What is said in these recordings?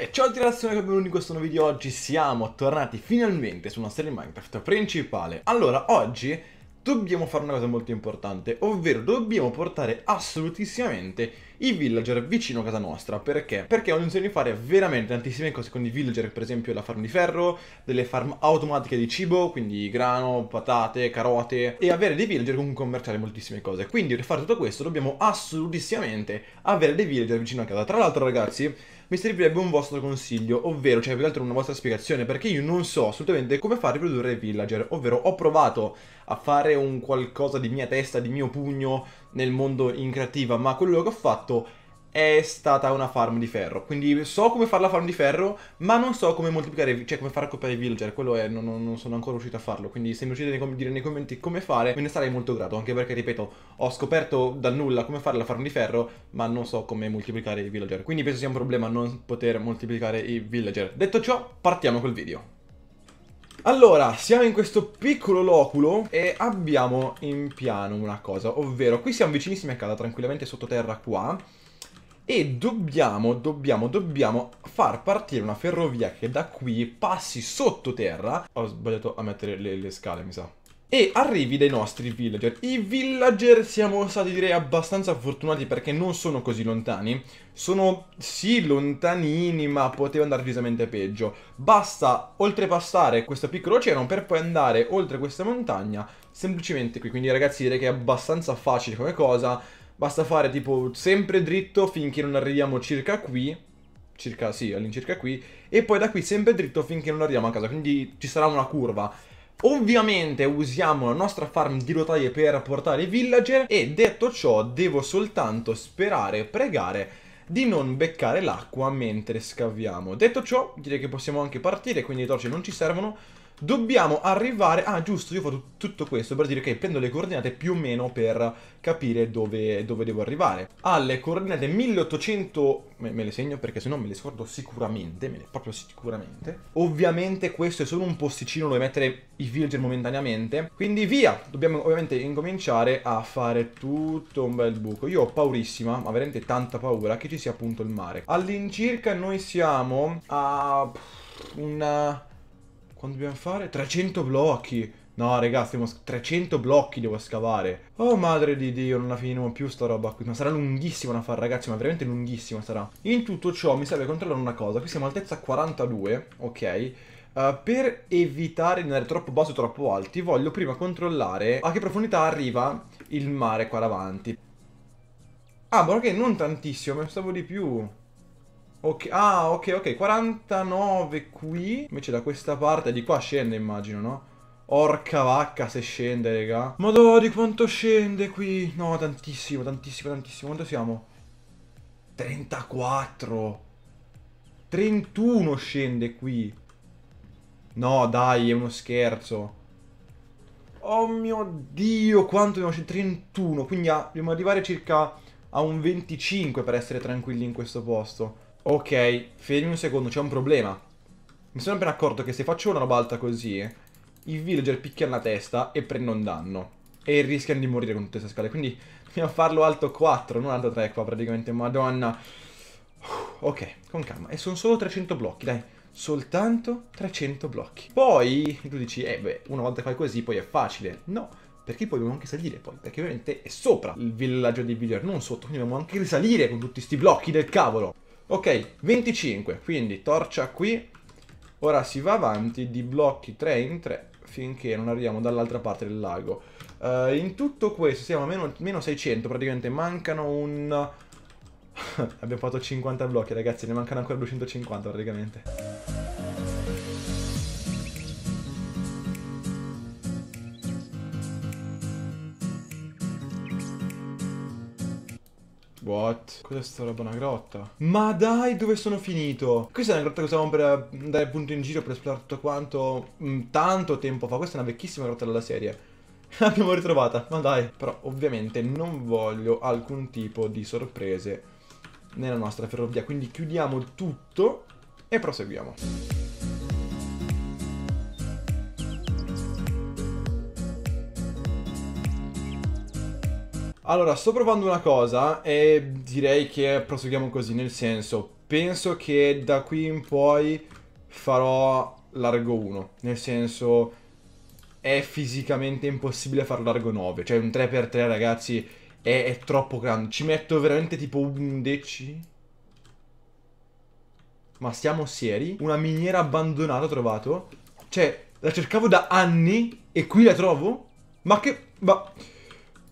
E ciao a tutti ragazzi, che benvenuti in questo nuovo video, oggi siamo tornati finalmente su una serie Minecraft principale Allora, oggi dobbiamo fare una cosa molto importante, ovvero dobbiamo portare assolutissimamente i villager vicino a casa nostra. Perché? Perché ho intenzione di fare veramente tantissime cose con i villager, per esempio la farm di ferro, delle farm automatiche di cibo, quindi grano, patate, carote, e avere dei villager con cui commerciare moltissime cose. Quindi per fare tutto questo dobbiamo assolutissimamente avere dei villager vicino a casa. Tra l'altro ragazzi, mi servirebbe un vostro consiglio, ovvero, cioè più che altro una vostra spiegazione, perché io non so assolutamente come far riprodurre i villager, ovvero ho provato a fare un qualcosa di mia testa, di mio pugno, nel mondo in creativa, ma quello che ho fatto è stata una farm di ferro. Quindi so come fare la farm di ferro, ma non so come moltiplicare, cioè come far accoppiare i villager. Quello è, non, non, sono ancora riuscito a farlo. Quindi se mi riuscite a dire nei commenti come fare, me ne sarei molto grato. Anche perché, ripeto, ho scoperto dal nulla come fare la farm di ferro, ma non so come moltiplicare i villager. Quindi penso sia un problema non poter moltiplicare i villager. Detto ciò, partiamo col video. Allora, siamo in questo piccolo loculo e abbiamo in piano una cosa, ovvero qui siamo vicinissimi a casa, tranquillamente sottoterra qua, e dobbiamo, dobbiamo, dobbiamo far partire una ferrovia che da qui passi sottoterra. Ho sbagliato a mettere le, le scale, mi sa. E arrivi dai nostri villager. I villager siamo stati direi abbastanza fortunati perché non sono così lontani. Sono sì lontanini ma poteva andare decisamente peggio. Basta oltrepassare questo piccolo oceano per poi andare oltre questa montagna semplicemente qui. Quindi ragazzi direi che è abbastanza facile come cosa. Basta fare tipo sempre dritto finché non arriviamo circa qui circa, sì, all'incirca qui, e poi da qui sempre dritto finché non arriviamo a casa, quindi ci sarà una curva. Ovviamente usiamo la nostra farm di rotaie per portare i villager e detto ciò devo soltanto sperare e pregare di non beccare l'acqua mentre scaviamo. Detto ciò direi che possiamo anche partire quindi le torce non ci servono Dobbiamo arrivare... Ah, giusto, io ho fatto tutto questo per dire che prendo le coordinate più o meno per capire dove, dove devo arrivare. Alle ah, coordinate 1800... Me, me le segno perché se no me le scordo sicuramente, me le proprio sicuramente. Ovviamente questo è solo un posticino dove mettere i villager momentaneamente. Quindi via! Dobbiamo ovviamente incominciare a fare tutto un bel buco. Io ho paurissima, ma veramente tanta paura, che ci sia appunto il mare. All'incirca noi siamo a... Una quanto dobbiamo fare? 300 blocchi. No, ragazzi, 300 blocchi devo scavare. Oh, madre di Dio, non la finiremo più sta roba qui. Ma sarà lunghissima da fare, ragazzi, ma veramente lunghissima sarà. In tutto ciò mi serve controllare una cosa. Qui siamo altezza 42, ok? Uh, per evitare di andare troppo basso o troppo alti, voglio prima controllare a che profondità arriva il mare qua davanti. Ah, ma ok, non tantissimo, pensavo di più. Ok, ah, ok, ok, 49 qui. Invece da questa parte di qua scende, immagino, no? Orca vacca se scende, raga. Madonna, di quanto scende qui? No, tantissimo, tantissimo, tantissimo. Quanto siamo? 34. 31 scende qui. No, dai, è uno scherzo. Oh mio Dio, quanto abbiamo... 31, quindi a... dobbiamo arrivare circa a un 25 per essere tranquilli in questo posto. Ok, fermi un secondo, c'è un problema. Mi sono appena accorto che se faccio una roba alta così, i villager picchiano la testa e prendono un danno. E rischiano di morire con tutte queste scale. Quindi dobbiamo farlo alto 4, non alto 3 qua praticamente, madonna. Ok, con calma. E sono solo 300 blocchi, dai. Soltanto 300 blocchi. Poi tu dici, eh beh, una volta fai così poi è facile. No, perché poi dobbiamo anche salire poi, perché ovviamente è sopra il villaggio di villager, non sotto. Quindi dobbiamo anche risalire con tutti questi blocchi del cavolo. Ok, 25, quindi torcia qui. Ora si va avanti di blocchi 3 in 3 finché non arriviamo dall'altra parte del lago. Uh, in tutto questo siamo a meno, meno 600, praticamente mancano un... Abbiamo fatto 50 blocchi ragazzi, ne mancano ancora 250 praticamente. What? Cos'è sta roba? Una grotta? Ma dai, dove sono finito? Questa è una grotta che usavamo per eh, andare appunto in giro per esplorare tutto quanto mm, tanto tempo fa. Questa è una vecchissima grotta della serie. L'abbiamo ritrovata, ma dai. Però ovviamente non voglio alcun tipo di sorprese nella nostra ferrovia. Quindi chiudiamo tutto e proseguiamo. Allora, sto provando una cosa e direi che proseguiamo così, nel senso, penso che da qui in poi farò largo 1, nel senso è fisicamente impossibile far largo 9, cioè un 3x3 ragazzi è, è troppo grande, ci metto veramente tipo un deci... Ma siamo seri? Una miniera abbandonata ho trovato? Cioè, la cercavo da anni e qui la trovo? Ma che... Ma...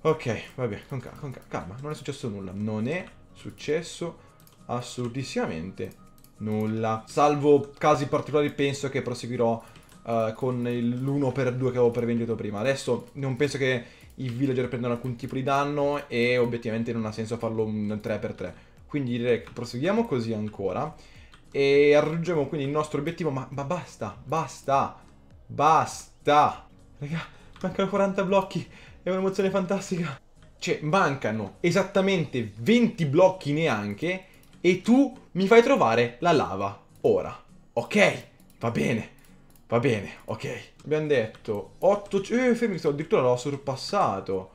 Ok, vabbè, con, cal con cal calma, non è successo nulla. Non è successo assolutissimamente nulla. Salvo casi particolari penso che proseguirò uh, con l'1x2 che avevo prevenduto prima. Adesso non penso che i villager prendano alcun tipo di danno e obiettivamente non ha senso farlo un 3x3. Quindi direi che proseguiamo così ancora. E raggiungiamo quindi il nostro obiettivo, ma, ma basta, basta, basta. Raga, mancano 40 blocchi. È un'emozione fantastica. Cioè, mancano esattamente 20 blocchi neanche e tu mi fai trovare la lava ora. Ok, va bene. Va bene, ok. Abbiamo detto 8... Eh, fermi, sto addirittura l'ho sorpassato.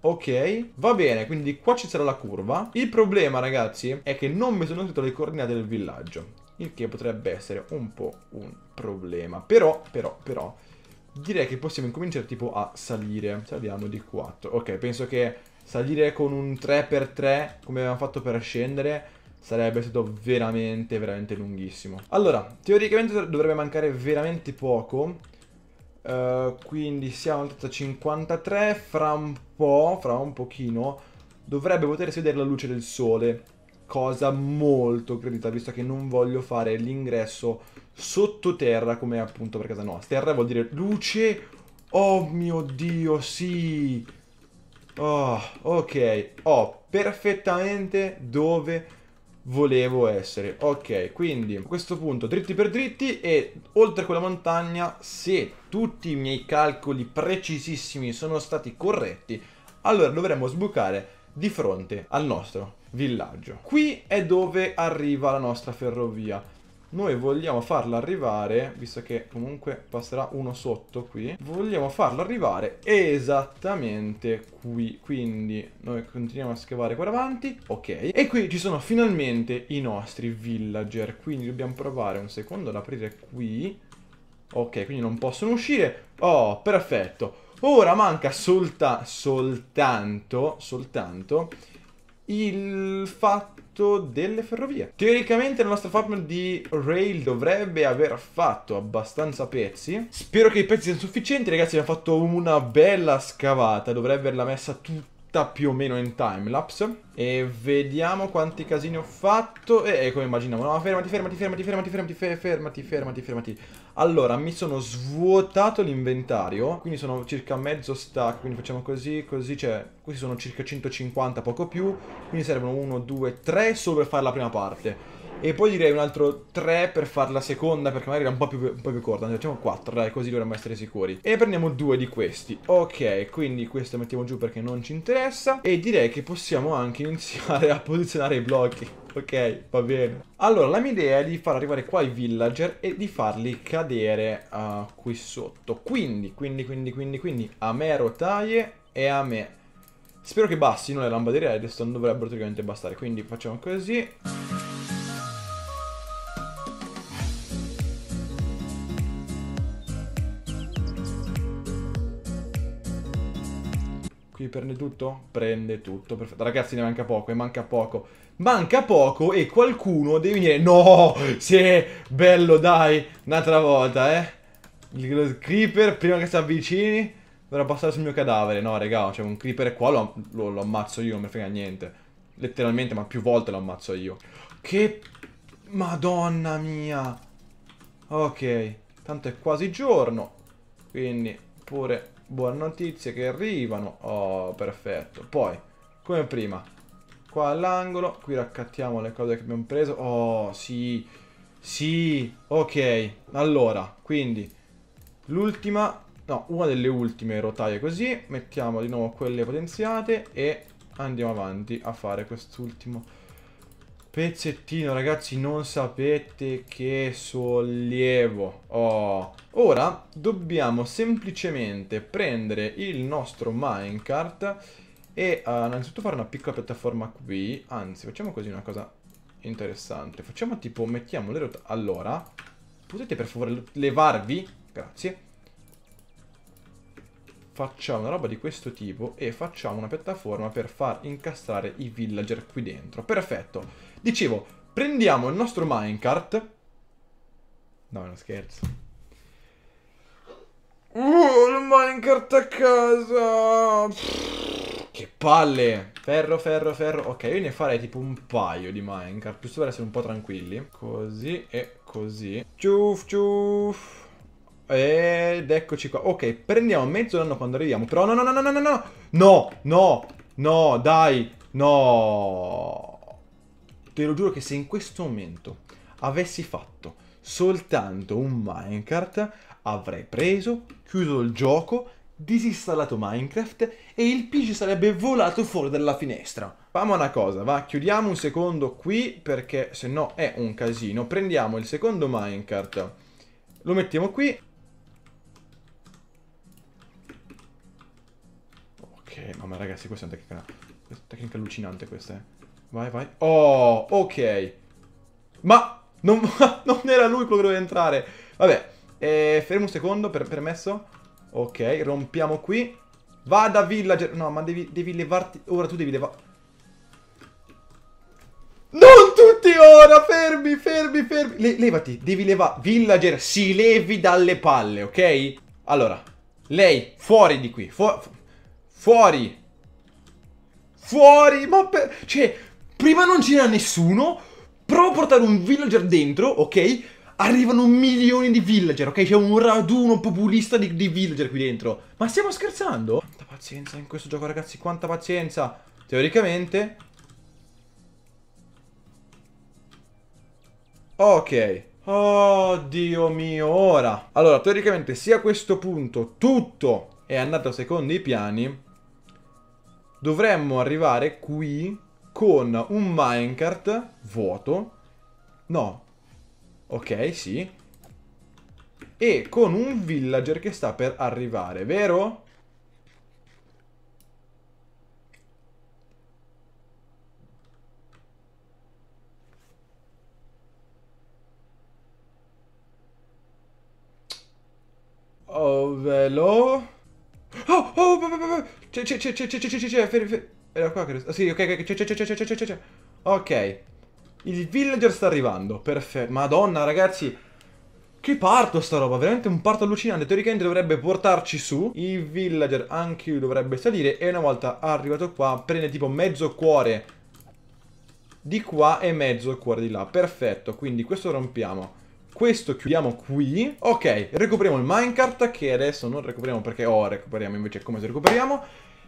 Ok, va bene, quindi qua ci sarà la curva. Il problema, ragazzi, è che non mi sono detto le coordinate del villaggio. Il che potrebbe essere un po' un problema. Però, però, però direi che possiamo incominciare tipo a salire. Saliamo di 4. Ok, penso che salire con un 3x3, come abbiamo fatto per scendere, sarebbe stato veramente, veramente lunghissimo. Allora, teoricamente dovrebbe mancare veramente poco. Uh, quindi siamo al 53, fra un po', fra un pochino, dovrebbe potersi vedere la luce del sole. Cosa molto credita, visto che non voglio fare l'ingresso sottoterra come appunto per casa nostra. Terra vuol dire luce. Oh mio Dio, sì. Oh, ok. Ho oh, perfettamente dove volevo essere. Ok, quindi a questo punto dritti per dritti e oltre quella montagna, se tutti i miei calcoli precisissimi sono stati corretti, allora dovremmo sbucare di fronte al nostro villaggio. Qui è dove arriva la nostra ferrovia. Noi vogliamo farla arrivare, visto che comunque passerà uno sotto qui, vogliamo farla arrivare esattamente qui. Quindi noi continuiamo a scavare qua davanti, ok. E qui ci sono finalmente i nostri villager, quindi dobbiamo provare un secondo ad aprire qui. Ok, quindi non possono uscire. Oh, perfetto. Ora manca solta soltanto, soltanto il fatto progetto delle ferrovie. Teoricamente la nostra farm di rail dovrebbe aver fatto abbastanza pezzi. Spero che i pezzi siano sufficienti, ragazzi. Abbiamo fatto una bella scavata. Dovrebbe averla messa tutta tutta più o meno in timelapse. E vediamo quanti casini ho fatto. E, e come immaginavo, no, fermati, fermati, fermati, fermati, fermati, fermati, fermati, fermati. Allora, mi sono svuotato l'inventario, quindi sono circa mezzo stack, quindi facciamo così, così, cioè, questi sono circa 150, poco più, quindi servono 1, 2, 3 solo per fare la prima parte. E poi direi un altro 3 per fare la seconda, perché magari era un po' più, un po più corta. Ne facciamo 4, dai, così dovremmo essere sicuri. E prendiamo due di questi. Ok, quindi questo mettiamo giù perché non ci interessa. E direi che possiamo anche iniziare a posizionare i blocchi. Ok, va bene. Allora, la mia idea è di far arrivare qua i villager e di farli cadere uh, qui sotto. Quindi, quindi, quindi, quindi, quindi, a me rotaie e a me. Spero che bastino le lampade di redstone, dovrebbero teoricamente bastare. Quindi facciamo così. qui prende tutto? Prende tutto, perfetto. Ragazzi ne manca poco, e manca poco. Manca poco e qualcuno deve venire... No! si è bello, dai! Un'altra volta, eh! Il creeper, prima che si avvicini, dovrà passare sul mio cadavere. No, raga, c'è cioè, un creeper qua, lo, lo, lo ammazzo io, non mi frega niente. Letteralmente, ma più volte lo ammazzo io. Che... Madonna mia! Ok, tanto è quasi giorno, quindi pure Buone notizie che arrivano. Oh, perfetto. Poi, come prima, qua all'angolo, qui raccattiamo le cose che abbiamo preso. Oh, sì, sì, ok. Allora, quindi, l'ultima, no, una delle ultime rotaie così. Mettiamo di nuovo quelle potenziate e andiamo avanti a fare quest'ultimo Pezzettino, ragazzi, non sapete che sollievo. Oh. Ora dobbiamo semplicemente prendere il nostro minecart e uh, innanzitutto fare una piccola piattaforma qui. Anzi, facciamo così una cosa interessante. Facciamo tipo, mettiamo le rotaie... Allora, potete per favore levarvi? Grazie facciamo una roba di questo tipo e facciamo una piattaforma per far incastrare i villager qui dentro. Perfetto. Dicevo, prendiamo il nostro minecart. No, è uno scherzo. Uh, il minecart a casa. che palle. Ferro, ferro, ferro. Ok, io ne farei tipo un paio di minecart, giusto per essere un po' tranquilli. Così e così. Ciuf, ciuf. Ed eccoci qua. Ok, prendiamo mezzo danno quando arriviamo. Però no, no, no, no, no, no, no. No, no, no, dai. No. Te lo giuro che se in questo momento avessi fatto soltanto un minecart, avrei preso, chiuso il gioco, disinstallato Minecraft e il PC sarebbe volato fuori dalla finestra. Famo una cosa, va, chiudiamo un secondo qui perché se no è un casino. Prendiamo il secondo minecart, lo mettiamo qui Ok, no ma ragazzi questa è una tecnica, tecnica allucinante questa, eh. Vai, vai. Oh, ok. Ma non, non era lui quello che doveva entrare. Vabbè, eh, fermo un secondo, per, permesso. Ok, rompiamo qui. Vada villager. No, ma devi, devi levarti. Ora tu devi levarti. Non tutti ora, fermi, fermi, fermi. Le levati, devi levare. Villager, si levi dalle palle, ok? Allora, lei, fuori di qui. Fuori. Fuori! Fuori! Ma per... Cioè, prima non c'era nessuno, provo a portare un villager dentro, ok? Arrivano milioni di villager, ok? C'è un raduno populista di, di villager qui dentro. Ma stiamo scherzando? Quanta pazienza in questo gioco, ragazzi, quanta pazienza! Teoricamente... Ok. Oh, Dio mio, ora. Allora, teoricamente, se a questo punto tutto è andato secondo i piani, dovremmo arrivare qui con un minecart vuoto. No. Ok, sì. E con un villager che sta per arrivare, vero? Oh, velo. Oh, oh, oh, oh, oh c'è, c'è, c'è, c'è, c'è, c'è, c'è, c'è, fermi, fermi. Era qua che... Ah, sì, ok, ok, c'è, c'è, c'è, c'è, c'è, c'è, c'è. Ok. Il villager sta arrivando, perfetto. Madonna, ragazzi. Che parto sta roba, veramente un parto allucinante. Teoricamente dovrebbe portarci su. Il villager anche lui dovrebbe salire. E una volta arrivato qua, prende tipo mezzo cuore di qua e mezzo cuore di là. Perfetto, quindi questo rompiamo questo chiudiamo qui. Ok, recuperiamo il minecart che adesso non recuperiamo perché o oh, recuperiamo invece come se recuperiamo.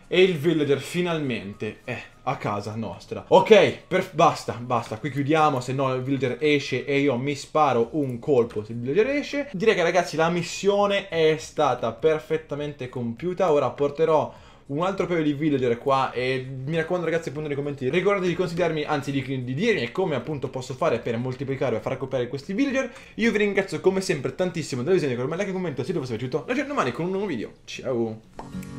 E il villager finalmente è a casa nostra. Ok, per... basta, basta, qui chiudiamo, se no il villager esce e io mi sparo un colpo se il villager esce. Direi che ragazzi la missione è stata perfettamente compiuta, ora porterò un altro paio di villager qua e mi raccomando ragazzi appunto nei commenti ricordate di consigliarmi, anzi di, di dirmi come appunto posso fare per moltiplicare e far copiare questi villager. Io vi ringrazio come sempre tantissimo della visione, con un like e commento se il video vi è piaciuto, la giornata domani con un nuovo video, ciao!